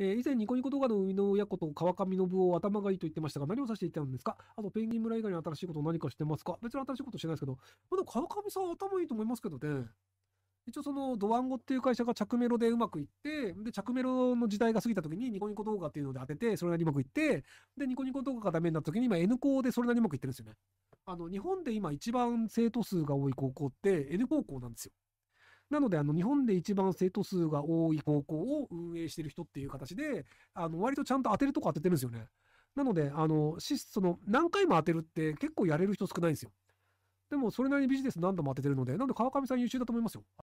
えー、以前ニコニコ動画の生みの親子と川上信夫頭がいいと言ってましたが、何を指していたんですかあと、ペンギン村以外に新しいこと何かしてますか別に新しいことしてないですけど、まだ川上さん頭いいと思いますけどね。一応そのドワンゴっていう会社が着メロでうまくいって、で、着メロの時代が過ぎた時にニコニコ動画っていうので当てて、それなりにうまくいって、で、ニコニコ動画がダメになった時に今 N 校でそれなりにうまくいってるんですよね。あの、日本で今一番生徒数が多い高校って N 高校なんですよ。なので、あの、日本で一番生徒数が多い高校を運営してる人っていう形で、あの、割とちゃんと当てるとこ当ててるんですよね。なので、あの、その、何回も当てるって結構やれる人少ないんですよ。でも、それなりにビジネス何度も当ててるので、なんで川上さん優秀だと思いますよ。